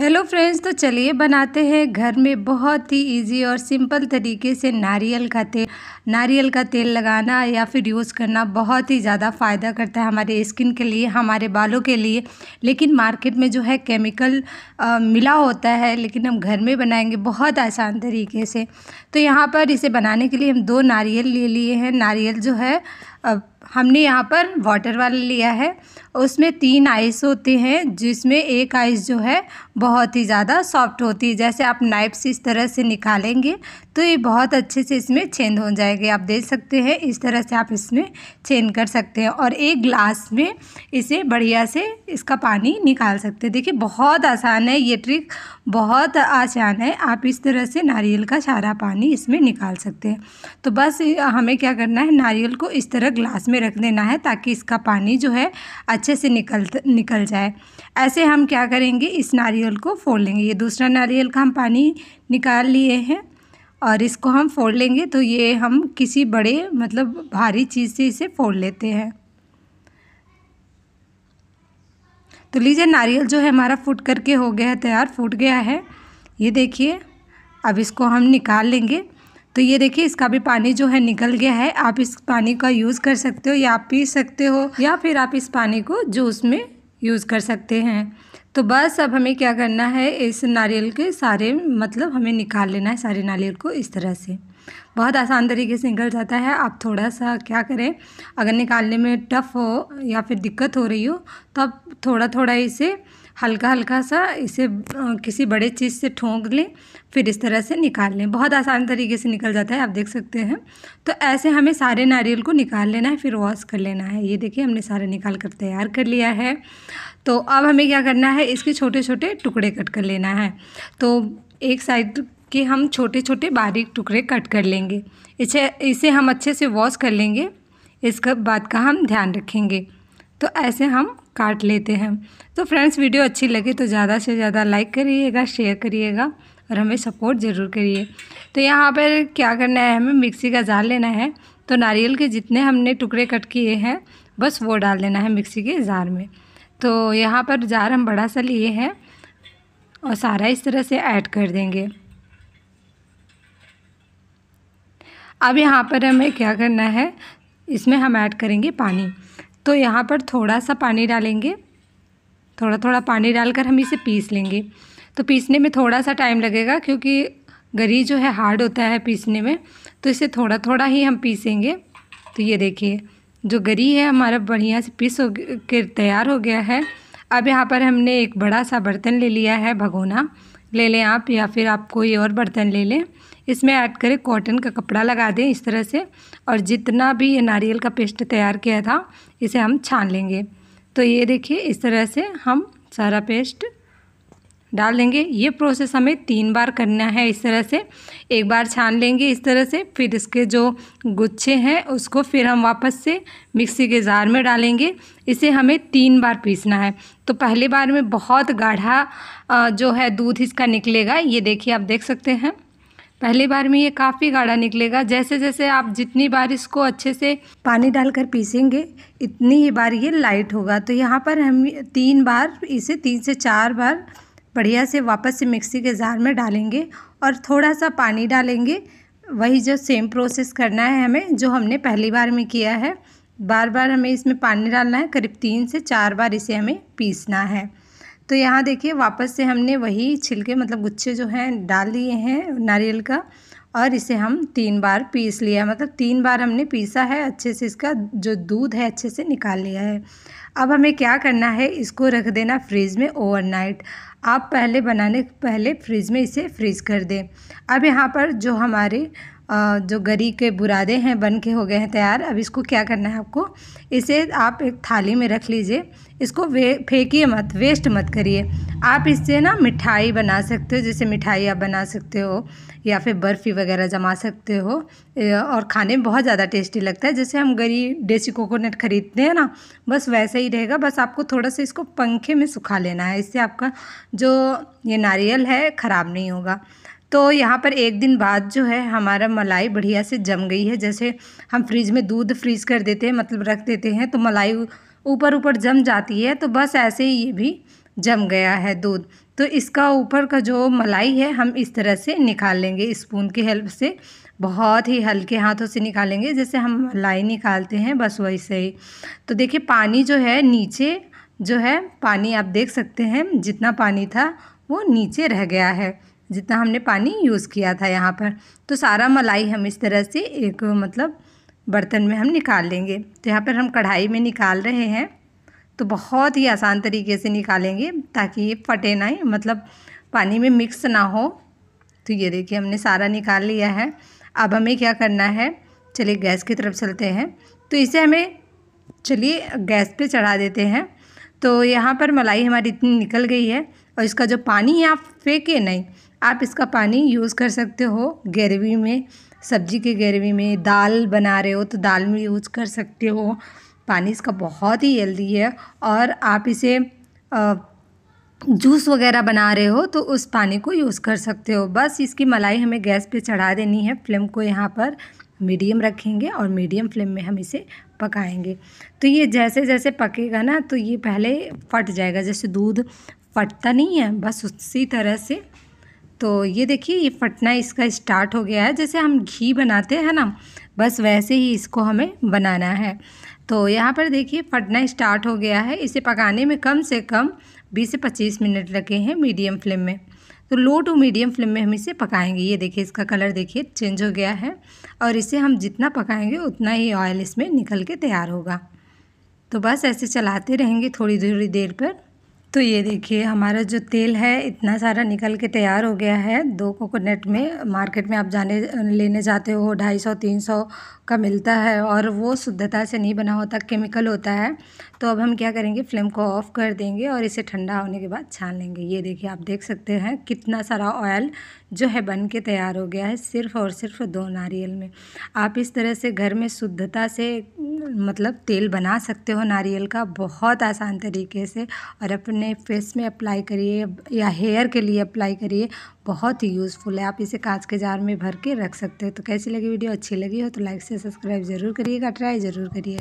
hello friends तो चलिए बनाते हैं घर में बहुत ही इजी और सिंपल तरीके से नारियल का तेल नारियल का तेल लगाना या फिर यूज़ करना बहुत ही ज़्यादा फ़ायदा करता है हमारे स्किन के लिए हमारे बालों के लिए लेकिन मार्केट में जो है केमिकल आ, मिला होता है लेकिन हम घर में बनाएंगे बहुत आसान तरीके से तो यहाँ पर इसे बनाने के लिए हम दो नारियल ले लिए हैं नारियल जो है आ, हमने यहाँ पर वाटर वाला लिया है उसमें तीन आइस होते हैं जिसमें एक आइस जो है बहुत ही ज़्यादा सॉफ्ट होती है जैसे आप नाइफ से इस तरह से निकालेंगे तो ये बहुत अच्छे से इसमें छेद हो जाएगी आप देख सकते हैं इस तरह से आप इसमें छेद कर सकते हैं और एक ग्लास में इसे बढ़िया से इसका पानी निकाल सकते हैं देखिए बहुत आसान है ये ट्रिक बहुत आसान है आप इस तरह से नारियल का सारा पानी इसमें निकाल सकते हैं तो बस हमें क्या करना है नारियल को इस तरह ग्लास इसमें रख देना है ताकि इसका पानी जो है अच्छे से निकल निकल जाए ऐसे हम क्या करेंगे इस नारियल को फोड़ लेंगे ये दूसरा नारियल का हम पानी निकाल लिए हैं और इसको हम फोड़ लेंगे तो ये हम किसी बड़े मतलब भारी चीज़ से इसे फोड़ लेते हैं तो लीजिए नारियल जो है हमारा फूट करके हो गया है तैयार फूट गया है ये देखिए अब इसको हम निकाल लेंगे तो ये देखिए इसका भी पानी जो है निकल गया है आप इस पानी का यूज़ कर सकते हो या आप पी सकते हो या फिर आप इस पानी को जूस में यूज़ कर सकते हैं तो बस अब हमें क्या करना है इस नारियल के सारे मतलब हमें निकाल लेना है सारे नारियल को इस तरह से बहुत आसान तरीके से निकल जाता है आप थोड़ा सा क्या करें अगर निकालने में टफ़ हो या फिर दिक्कत हो रही हो तो आप थोड़ा थोड़ा इसे हल्का हल्का सा इसे किसी बड़े चीज़ से ठोंक लें फिर इस तरह से निकाल लें बहुत आसान तरीके से निकल जाता है आप देख सकते हैं तो ऐसे हमें सारे नारियल को निकाल लेना है फिर वॉश कर लेना है ये देखिए हमने सारे निकाल कर तैयार कर लिया है तो अब हमें क्या करना है इसके छोटे छोटे टुकड़े कट कर लेना है तो एक साइड के हम छोटे छोटे बारीक टुकड़े कट कर लेंगे इसे इसे हम अच्छे से वॉश कर लेंगे इसका बात का हम ध्यान रखेंगे तो ऐसे हम काट लेते हैं तो फ्रेंड्स वीडियो अच्छी लगे तो ज़्यादा से ज़्यादा लाइक करिएगा शेयर करिएगा और हमें सपोर्ट ज़रूर करिए तो यहाँ पर क्या करना है हमें मिक्सी का जार लेना है तो नारियल के जितने हमने टुकड़े कट किए हैं बस वो डाल देना है मिक्सी के जार में तो यहाँ पर जार हम बड़ा सा लिए हैं और सारा इस तरह से ऐड कर देंगे अब यहाँ पर हमें क्या करना है इसमें हम ऐड करेंगे पानी तो यहाँ पर थोड़ा सा पानी डालेंगे थोड़ा थोड़ा पानी डालकर हम इसे पीस लेंगे तो पीसने में थोड़ा सा टाइम लगेगा क्योंकि गरी जो है हार्ड होता है पीसने में तो इसे थोड़ा थोड़ा ही हम पीसेंगे तो ये देखिए जो गरी है हमारा बढ़िया से पीस हो के तैयार हो गया है अब यहाँ पर हमने एक बड़ा सा बर्तन ले लिया है भगोना ले लें आप या फिर आप कोई और बर्तन ले लें इसमें ऐड करें कॉटन का कपड़ा लगा दें इस तरह से और जितना भी ये नारियल का पेस्ट तैयार किया था इसे हम छान लेंगे तो ये देखिए इस तरह से हम सारा पेस्ट डाल देंगे ये प्रोसेस हमें तीन बार करना है इस तरह से एक बार छान लेंगे इस तरह से फिर इसके जो गुच्छे हैं उसको फिर हम वापस से मिक्सी के जार में डालेंगे इसे हमें तीन बार पीसना है तो पहली बार में बहुत गाढ़ा जो है दूध इसका निकलेगा ये देखिए आप देख सकते हैं पहली बार में ये काफ़ी गाढ़ा निकलेगा जैसे जैसे आप जितनी बार इसको अच्छे से पानी डालकर पीसेंगे इतनी ही बार ये लाइट होगा तो यहाँ पर हम तीन बार इसे तीन से चार बार बढ़िया से वापस से मिक्सी के जार में डालेंगे और थोड़ा सा पानी डालेंगे वही जो सेम प्रोसेस करना है हमें जो हमने पहली बार में किया है बार बार हमें इसमें पानी डालना है करीब तीन से चार बार इसे हमें पीसना है तो यहाँ देखिए वापस से हमने वही छिलके मतलब गुच्छे जो हैं डाल दिए हैं नारियल का और इसे हम तीन बार पीस लिया मतलब तीन बार हमने पीसा है अच्छे से इसका जो दूध है अच्छे से निकाल लिया है अब हमें क्या करना है इसको रख देना फ्रिज में ओवरनाइट आप पहले बनाने पहले फ्रिज में इसे फ्रीज़ कर दें अब यहाँ पर जो हमारे जो गरी के बुरादे हैं बन के हो गए हैं तैयार अब इसको क्या करना है आपको इसे आप एक थाली में रख लीजिए इसको वे फेंकिए मत वेस्ट मत करिए आप इससे ना मिठाई बना सकते हो जैसे मिठाई आप बना सकते हो या फिर बर्फ़ी वगैरह जमा सकते हो और खाने में बहुत ज़्यादा टेस्टी लगता है जैसे हम गरी देसी कोकोनट ख़रीदते हैं ना बस वैसे ही रहेगा बस आपको थोड़ा सा इसको पंखे में सुखा लेना है इससे आपका जो ये नारियल है ख़राब नहीं होगा तो यहाँ पर एक दिन बाद जो है हमारा मलाई बढ़िया से जम गई है जैसे हम फ्रिज में दूध फ्रीज कर देते हैं मतलब रख देते हैं तो मलाई ऊपर ऊपर जम जाती है तो बस ऐसे ही ये भी जम गया है दूध तो इसका ऊपर का जो मलाई है हम इस तरह से निकाल लेंगे स्पून की हेल्प से बहुत ही हल्के हाथों से निकालेंगे जैसे हम मलाई निकालते हैं बस वैसे ही तो देखिए पानी जो है नीचे जो है पानी आप देख सकते हैं जितना पानी था वो नीचे रह गया है जितना हमने पानी यूज़ किया था यहाँ पर तो सारा मलाई हम इस तरह से एक मतलब बर्तन में हम निकाल लेंगे तो यहाँ पर हम कढ़ाई में निकाल रहे हैं तो बहुत ही आसान तरीके से निकालेंगे ताकि ये फटे ना मतलब पानी में मिक्स ना हो तो ये देखिए हमने सारा निकाल लिया है अब हमें क्या करना है चलिए गैस की तरफ चलते हैं तो इसे हमें चलिए गैस पे चढ़ा देते हैं तो यहाँ पर मलाई हमारी इतनी निकल गई है और इसका जो पानी है आप फेंके नहीं आप इसका पानी यूज़ कर सकते हो ग्रेवी में सब्जी के ग्रेवी में दाल बना रहे हो तो दाल में यूज़ कर सकते हो पानी इसका बहुत ही हेल्दी है और आप इसे जूस वगैरह बना रहे हो तो उस पानी को यूज़ कर सकते हो बस इसकी मलाई हमें गैस पे चढ़ा देनी है फ्लेम को यहाँ पर मीडियम रखेंगे और मीडियम फ्लेम में हम इसे पकाएंगे तो ये जैसे जैसे पकेगा ना तो ये पहले फट जाएगा जैसे दूध फटता नहीं है बस उसी तरह से तो ये देखिए ये फटना इसका स्टार्ट हो गया है जैसे हम घी बनाते हैं ना बस वैसे ही इसको हमें बनाना है तो यहाँ पर देखिए फटना स्टार्ट हो गया है इसे पकाने में कम से कम 20 से 25 मिनट लगे हैं मीडियम फ्लेम में तो लो टू मीडियम फ्लेम में हम इसे पकाएंगे ये देखिए इसका कलर देखिए चेंज हो गया है और इसे हम जितना पकाएंगे उतना ही ऑयल इसमें निकल के तैयार होगा तो बस ऐसे चलाते रहेंगे थोड़ी थोड़ी देर पर तो ये देखिए हमारा जो तेल है इतना सारा निकल के तैयार हो गया है दो कोकोनट में मार्केट में आप जाने लेने जाते हो ढाई सौ तीन सौ का मिलता है और वो शुद्धता से नहीं बना होता केमिकल होता है तो अब हम क्या करेंगे फ्लेम को ऑफ़ कर देंगे और इसे ठंडा होने के बाद छान लेंगे ये देखिए आप देख सकते हैं कितना सारा ऑयल जो है बन के तैयार हो गया है सिर्फ और सिर्फ दो नारियल में आप इस तरह से घर में शुद्धता से मतलब तेल बना सकते हो नारियल का बहुत आसान तरीके से और अपने फेस में अप्लाई करिए या हेयर के लिए अप्लाई करिए बहुत ही यूज़फुल है आप इसे कांच के जार में भर के रख सकते हो तो कैसी लगी वीडियो अच्छी लगी हो तो लाइक से सब्सक्राइब ज़रूर करिएगा ट्राई ज़रूर करिएगा